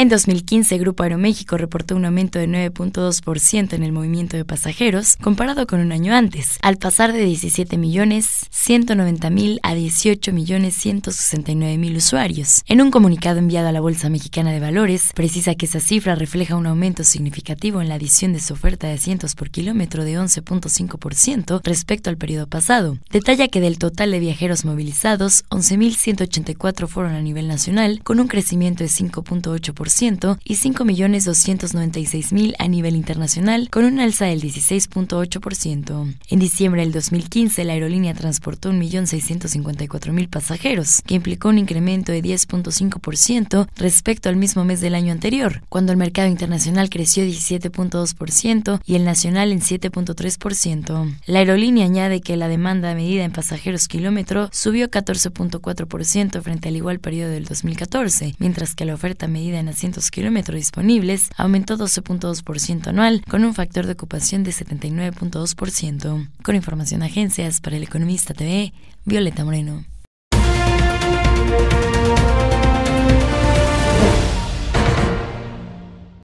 En 2015, Grupo Aeroméxico reportó un aumento de 9.2% en el movimiento de pasajeros comparado con un año antes, al pasar de 17.190.000 a 18.169.000 usuarios. En un comunicado enviado a la Bolsa Mexicana de Valores, precisa que esa cifra refleja un aumento significativo en la adición de su oferta de asientos por kilómetro de 11.5% respecto al periodo pasado. Detalla que del total de viajeros movilizados, 11.184 fueron a nivel nacional, con un crecimiento de 5.8% y 5.296.000 a nivel internacional, con un alza del 16.8%. En diciembre del 2015, la aerolínea transportó 1.654.000 pasajeros, que implicó un incremento de 10.5% respecto al mismo mes del año anterior, cuando el mercado internacional creció 17.2% y el nacional en 7.3%. La aerolínea añade que la demanda medida en pasajeros kilómetro subió 14.4% frente al igual periodo del 2014, mientras que la oferta medida en kilómetros disponibles aumentó 12.2% anual, con un factor de ocupación de 79.2%. Con información agencias para el Economista TV, Violeta Moreno.